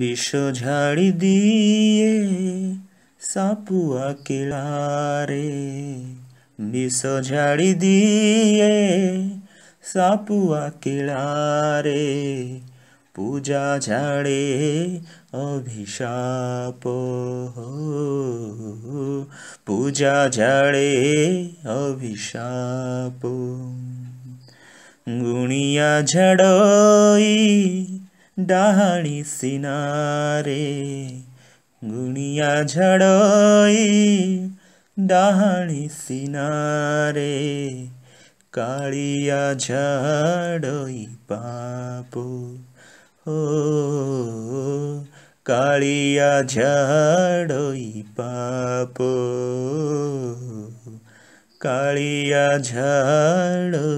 বিষ ঝাড়ি দিয়ে সাপুয়া লারে বিষ ঝাড়ি দিয়ে সাপুয়া লারে পূজা ঝাড়ে অভিশাপ পূজা ঝাড়ে অভিশাপ গুণিয়া ঝাড়ই ডাহাড়ি সিনারে গুনিয়া ঝড়য়ে ডাহাড়ি সিনারে কালিয়া ঝাড়ই পাপ ও কালিয়া ঝাড়ই পাপ কালিয়া ঝাড়